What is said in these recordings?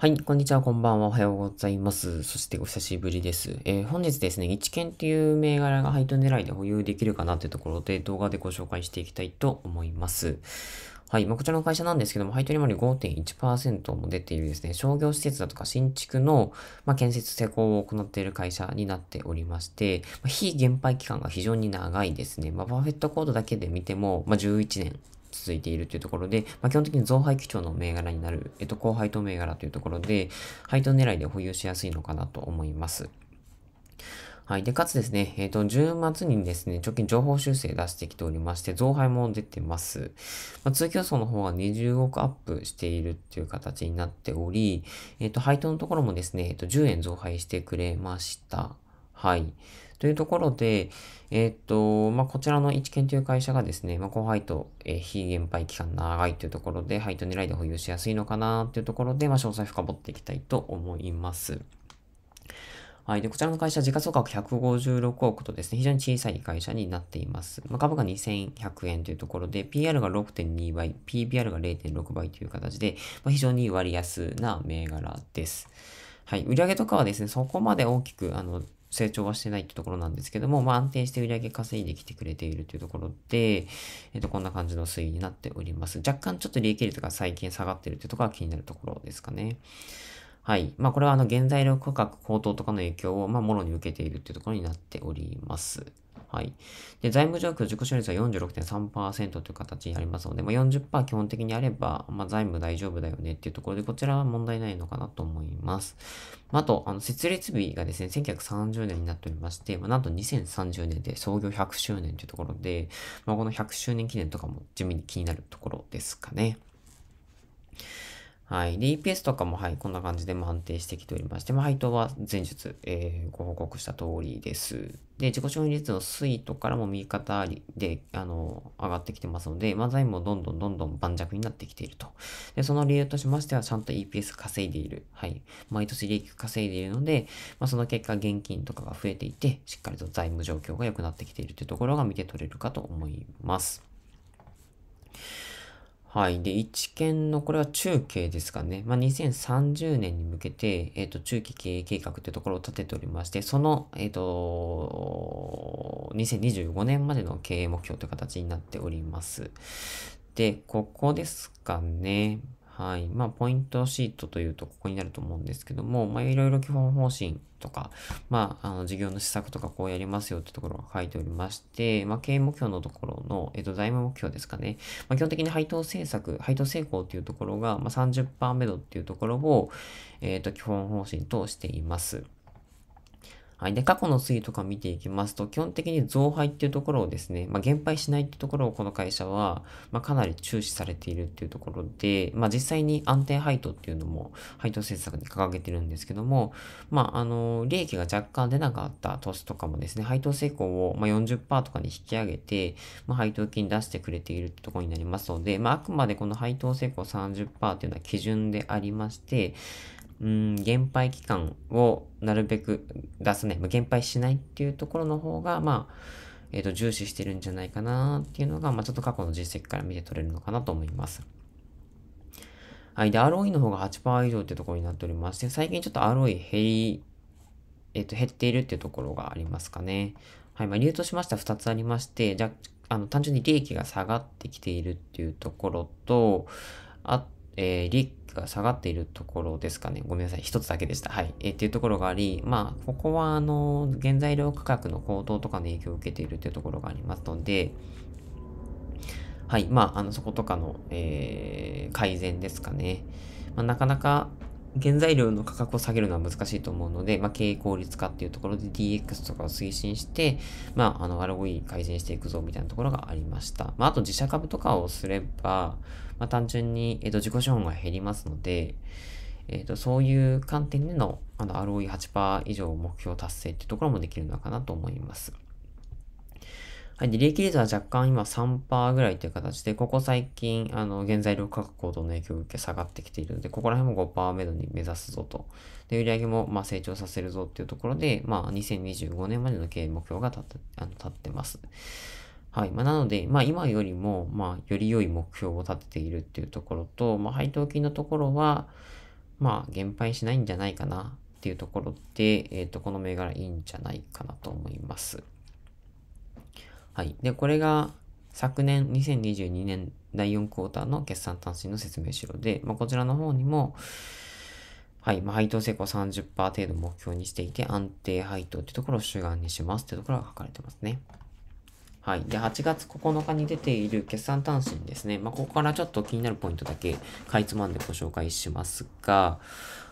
はい、こんにちは、こんばんは、おはようございます。そしてお久しぶりです。えー、本日ですね、一見っていう銘柄が配当狙いで保有できるかなというところで動画でご紹介していきたいと思います。はい。まあ、こちらの会社なんですけども、配当利回り5.1%も出ているですね、商業施設だとか新築の、まあ、建設施工を行っている会社になっておりまして、まあ、非減配期間が非常に長いですね。まあ、パーフェットコードだけで見ても、まあ、11年続いているというところで、まあ、基本的に増配基調の銘柄になる、えっと、高配当銘柄というところで、配当狙いで保有しやすいのかなと思います。はい。で、かつですね、えっ、ー、と、10月にですね、直近情報修正出してきておりまして、増配も出てます。まあ、通競争の方は20億アップしているっていう形になっており、えっ、ー、と、配当のところもですね、えっ、ー、と、10円増配してくれました。はい。というところで、えー、っと、まあ、こちらの一研という会社がですね、まあ、高配当、えー、非減配期間長いというところで、配当狙いで保有しやすいのかなというところで、まあ、詳細深掘っていきたいと思います。はい。で、こちらの会社、時価総額156億とですね、非常に小さい会社になっています。まあ、株が2100円というところで、PR が6.2倍、PBR が0.6倍という形で、まあ、非常に割安な銘柄です。はい。売上とかはですね、そこまで大きく、あの、成長はしてないってところなんですけども、まあ、安定して売り上げ稼いできてくれているというところで、えっ、と、こんな感じの推移になっております。若干ちょっと利益率が最近下がってるというところが気になるところですかね。はい。まあ、これはあの、原材料価格高騰とかの影響を、まもろに受けているというところになっております。はい。で、財務状況、自己処理率は46.3%という形になりますので、まあ、40%基本的にあれば、まあ、財務大丈夫だよねっていうところで、こちらは問題ないのかなと思います。まあ、あと、あの、設立日がですね、1930年になっておりまして、まあ、なんと2030年で創業100周年というところで、まあ、この100周年記念とかも地味に気になるところですかね。はい。で、EPS とかも、はい、こんな感じで判安定してきておりまして、まあ、配当は前述、えー、ご報告した通りです。で、自己承認率の推移とからも右肩で、あの、上がってきてますので、まあ、財務もどんどんどんどん盤石になってきていると。で、その理由としましては、ちゃんと EPS 稼いでいる。はい。毎年利益稼いでいるので、まあ、その結果、現金とかが増えていて、しっかりと財務状況が良くなってきているというところが見て取れるかと思います。はい。で、一見の、これは中継ですかね。まあ、2030年に向けて、えっ、ー、と、中期経営計画というところを立てておりまして、その、えっ、ー、と、2025年までの経営目標という形になっております。で、ここですかね。はい。まあ、ポイントシートというと、ここになると思うんですけども、まあ、いろいろ基本方針とか、まあ、あの、事業の施策とか、こうやりますよってところが書いておりまして、まあ、経営目標のところの、えっと、財務目標ですかね。まあ、基本的に配当政策、配当成功っていうところが、まあ、30%目度っていうところを、えっと、基本方針としています。はい。で、過去の推移とか見ていきますと、基本的に増配っていうところをですね、まあ、減配しないっていうところをこの会社は、まあ、かなり注視されているっていうところで、まあ、実際に安定配当っていうのも、配当政策に掲げてるんですけども、まあ、あの、利益が若干出なかった資とかもですね、配当成功を、ま40%とかに引き上げて、まあ、配当金出してくれているってところになりますので、まあ、あくまでこの配当成功30%っていうのは基準でありまして、うん、減廃期間をなるべく出さない、ま減廃しないっていうところの方が、まあ、えっ、ー、と、重視してるんじゃないかなっていうのが、まあ、ちょっと過去の実績から見て取れるのかなと思います。はい。で、ROE の方が8%以上ってところになっておりまして、最近ちょっと ROE 減り、えっ、ー、と、減っているっていうところがありますかね。はい。まあ、理由としましては2つありまして、じゃあ、あの、単純に利益が下がってきているっていうところと、あえー、利益が下がっているところですかね。ごめんなさい。一つだけでした。はい。えー、っていうところがあり、まあ、ここは、あの、原材料価格の高騰とかの影響を受けているというところがありますので、はい。まあ、あの、そことかの、えー、改善ですかね。まあ、なかなか、原材料の価格を下げるのは難しいと思うので、まあ、経営効率化っていうところで DX とかを推進して、まあ、あの、ROE 改善していくぞみたいなところがありました。まあ、あと自社株とかをすれば、まあ、単純に、えっ、と、自己資本が減りますので、えっ、と、そういう観点での、あの、ROE8% 以上目標達成っていうところもできるのかなと思います。はい、利益率は若干今3%ぐらいという形で、ここ最近、あの、原材料価格高騰の影響を受け下がってきているので、ここら辺も5%目処に目指すぞと。で、売上も、まあ、成長させるぞっていうところで、まあ、2025年までの経営目標が立って、あの立ってます。はい。まあ、なので、まあ、今よりも、まあ、より良い目標を立てているっていうところと、まあ、配当金のところは、まあ、減配しないんじゃないかなっていうところで、えっ、ー、と、この銘柄いいんじゃないかなと思います。はい。で、これが昨年2022年第4クォーターの決算単身の説明資料で、まあ、こちらの方にも、はい、まあ、配当成功30%程度目標にしていて、安定配当ってところを主眼にしますってところが書かれてますね。はい。で、8月9日に出ている決算単身ですね。まあ、ここからちょっと気になるポイントだけかいつまんでご紹介しますが、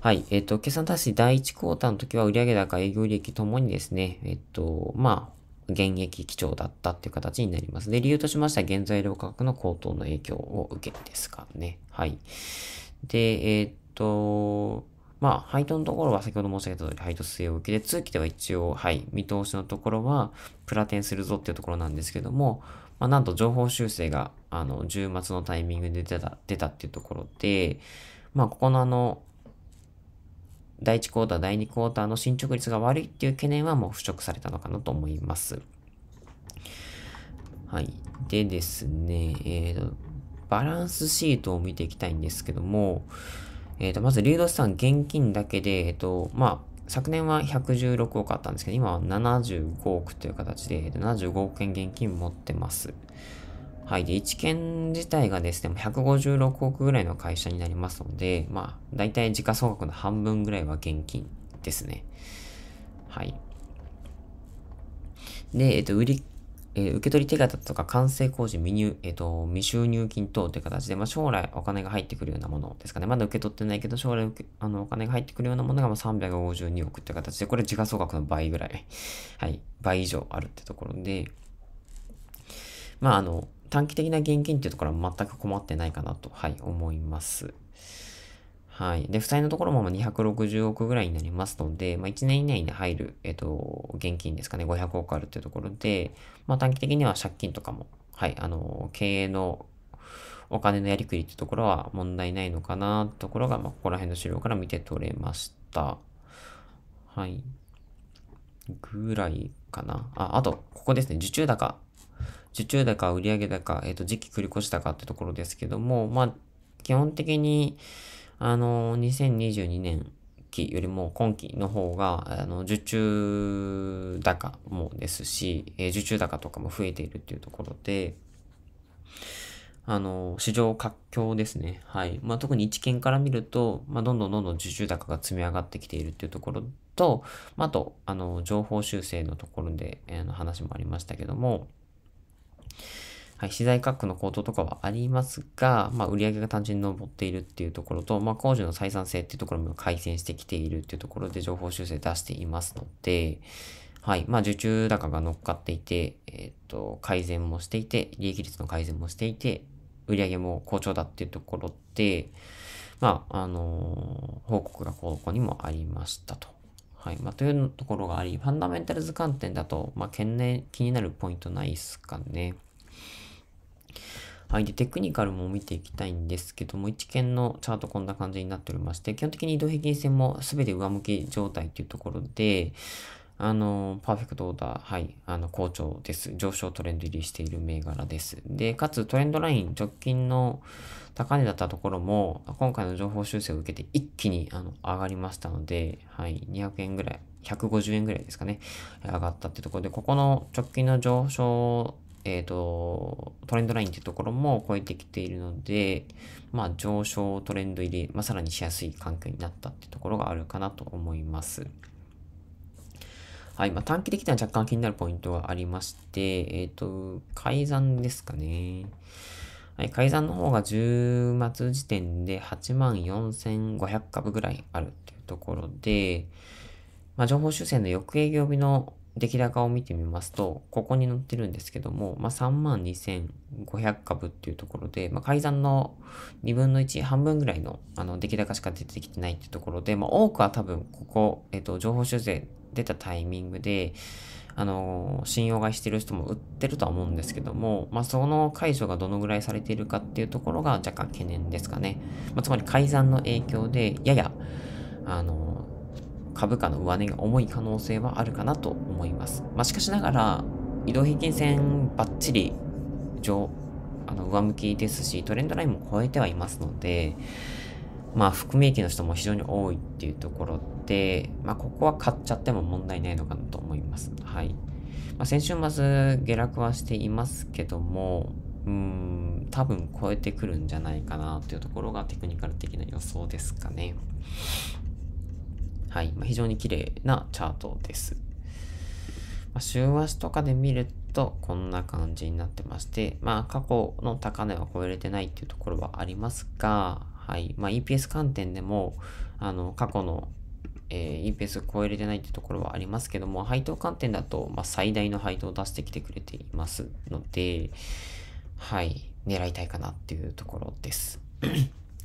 はい。えっ、ー、と、決算単身第1クォーターの時は売上高、営業利益ともにですね、えっ、ー、と、まあ、現役基調だったっていう形になります。で、理由としましては原材料価格の高騰の影響を受けですかね。はい。で、えー、っと、まあ、配当のところは先ほど申し上げた通り、配当据え置きで、通期では一応、はい、見通しのところは、プラテンするぞっていうところなんですけども、まあ、なんと情報修正が、あの、10月のタイミングで出た、出たっていうところで、まあ、ここのあの、第1クォーター、第2クォーターの進捗率が悪いっていう懸念はもう払拭されたのかなと思います。はい。でですね、えーと、バランスシートを見ていきたいんですけども、えーと、まず、流動資産現金だけで、えっ、ー、と、まあ、昨年は116億あったんですけど、今は75億という形で、75億円現金持ってます。はい。で、1件自体がですね、156億ぐらいの会社になりますので、まあ、大体時価総額の半分ぐらいは現金ですね。はい。で、えっと、売り、えー、受取手形とか完成工事未入、えっ、と、未収入金等という形で、まあ、将来お金が入ってくるようなものですかね。まだ受け取ってないけど、将来あのお金が入ってくるようなものがまあ352億という形で、これ時価総額の倍ぐらい、はい、倍以上あるってところで、まあ、あの、短期的な現金っていうところは全く困ってないかなと、はい、思います。はい。で、負債のところも260億ぐらいになりますので、まあ、1年以内に入る、えっと、現金ですかね、500億あるっていうところで、まあ、短期的には借金とかも、はい、あの、経営のお金のやりくりっていうところは問題ないのかなところが、まあ、ここら辺の資料から見て取れました。はい。ぐらいかな。あ、あと、ここですね、受注高受注高、売上高、えっ、ー、と、時期繰り越したかってところですけども、まあ、基本的に、あの、2022年期よりも今期の方が、あの、受注高もですし、えー、受注高とかも増えているっていうところで、あの、市場活況ですね。はい。まあ、特に一見から見ると、まあ、どんどんどんどん受注高が積み上がってきているっていうところと、まあ、あと、あの、情報修正のところで、えー、の話もありましたけども、はい、資材価格の高騰とかはありますが、まあ、売上が単純に上っているっていうところと、まあ、工事の採算性っていうところも改善してきているっていうところで情報修正出していますので、はい。まあ、受注高が乗っかっていて、えっ、ー、と、改善もしていて、利益率の改善もしていて、売上も好調だっていうところで、まあ、あのー、報告がここにもありましたと。はい。まあ、というところがあり、ファンダメンタルズ観点だと、まあ、懸念、気になるポイントないっすかね。はい。で、テクニカルも見ていきたいんですけども、一見のチャートこんな感じになっておりまして、基本的に移動平均線も全て上向き状態というところで、あの、パーフェクトオーダー、はい、あの、好調です。上昇トレンド入りしている銘柄です。で、かつトレンドライン直近の高値だったところも、今回の情報修正を受けて一気にあの上がりましたので、はい、200円ぐらい、150円ぐらいですかね、上がったってところで、ここの直近の上昇えっ、ー、と、トレンドラインというところも超えてきているので、まあ、上昇トレンド入り、まあ、さらにしやすい環境になったってところがあるかなと思います。はい、まあ、短期的には若干気になるポイントがありまして、えっ、ー、と、改ざんですかね。はい、改ざんの方が10月時点で8万4500株ぐらいあるっていうところで、まあ、情報修正の翌営業日の出来高を見てみますと、ここに載ってるんですけども、まあ、32,500株っていうところで、まあ、改ざんの2分の1、半分ぐらいのあの出来高しか出てきてないっていうところで、まあ、多くは多分、ここ、えっ、と、情報修正出たタイミングで、あの、信用買いしてる人も売ってるとは思うんですけども、まあ、その解除がどのぐらいされているかっていうところが若干懸念ですかね。まあ、つまり改ざんの影響で、やや、あの、株価の上値が重い可能性はあるかなと思います。まあ、しかしながら、移動平均線ばっちり上、あの上向きですし、トレンドラインも超えてはいますので、まあ、含み益の人も非常に多いっていうところで、まあ、ここは買っちゃっても問題ないのかなと思います。はい。まあ、先週末、下落はしていますけども、うん、多分超えてくるんじゃないかなというところがテクニカル的な予想ですかね。はい。ま非常に綺麗なチャートです。まあ、週足とかで見ると、こんな感じになってまして、まあ、過去の高値は超えれてないっていうところはありますが、はい。まあ、EPS 観点でも、あの、過去の、えー、EPS 超えれてないっていうところはありますけども、配当観点だと、まあ、最大の配当を出してきてくれていますので、はい。狙いたいかなっていうところです。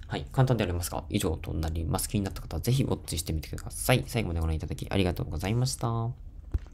はい、簡単でありますが、以上となります。気になった方はぜひウォッチしてみてください。最後までご覧いただきありがとうございました。